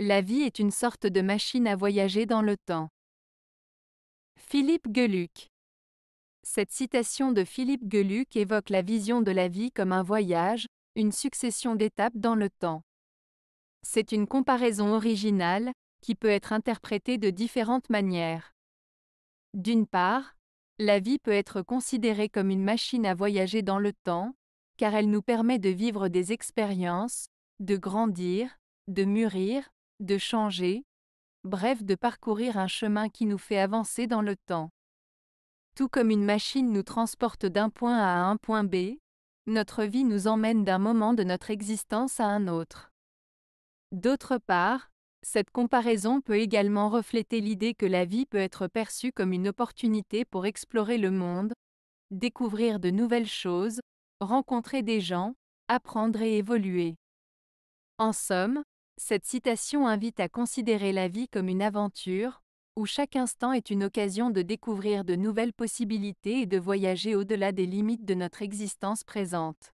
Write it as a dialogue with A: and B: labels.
A: La vie est une sorte de machine à voyager dans le temps. Philippe Geluc Cette citation de Philippe Geluc évoque la vision de la vie comme un voyage, une succession d'étapes dans le temps. C'est une comparaison originale, qui peut être interprétée de différentes manières. D'une part, la vie peut être considérée comme une machine à voyager dans le temps, car elle nous permet de vivre des expériences, de grandir, de mûrir, de changer, bref de parcourir un chemin qui nous fait avancer dans le temps. Tout comme une machine nous transporte d'un point A à un point B, notre vie nous emmène d'un moment de notre existence à un autre. D'autre part, cette comparaison peut également refléter l'idée que la vie peut être perçue comme une opportunité pour explorer le monde, découvrir de nouvelles choses, rencontrer des gens, apprendre et évoluer. En somme, cette citation invite à considérer la vie comme une aventure, où chaque instant est une occasion de découvrir de nouvelles possibilités et de voyager au-delà des limites de notre existence présente.